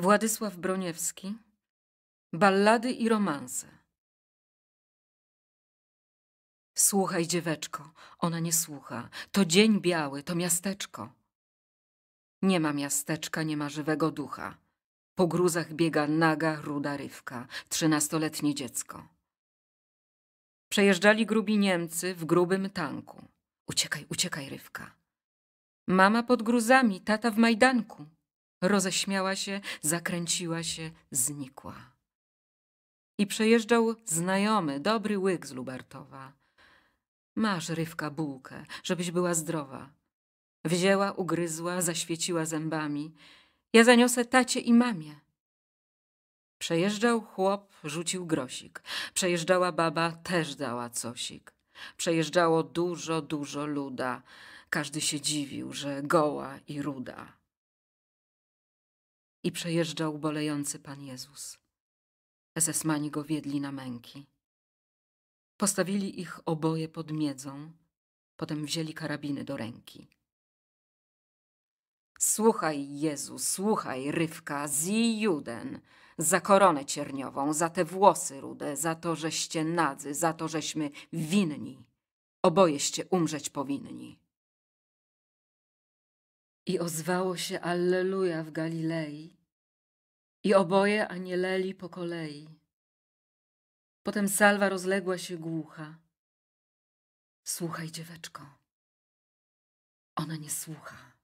Władysław Broniewski Ballady i romanse Słuchaj, dzieweczko, ona nie słucha. To dzień biały, to miasteczko. Nie ma miasteczka, nie ma żywego ducha. Po gruzach biega naga, ruda rywka, trzynastoletnie dziecko. Przejeżdżali grubi Niemcy w grubym tanku. Uciekaj, uciekaj, rywka. Mama pod gruzami, tata w majdanku. Roześmiała się, zakręciła się, znikła. I przejeżdżał znajomy, dobry łyk z Lubartowa. Masz, Rywka, bułkę, żebyś była zdrowa. Wzięła, ugryzła, zaświeciła zębami. Ja zaniosę tacie i mamie. Przejeżdżał chłop, rzucił grosik. Przejeżdżała baba, też dała cosik. Przejeżdżało dużo, dużo luda. Każdy się dziwił, że goła i ruda i przejeżdżał bolejący Pan Jezus. Esesmani go wiedli na męki. Postawili ich oboje pod miedzą, potem wzięli karabiny do ręki. Słuchaj, Jezu, słuchaj, Rywka, zi Juden, za koronę cierniową, za te włosy rude, za to, żeście nadzy, za to, żeśmy winni. Obojeście umrzeć powinni. I ozwało się Alleluja w Galilei, i oboje anieleli po kolei. Potem salwa rozległa się głucha. Słuchaj, dzieweczko. Ona nie słucha.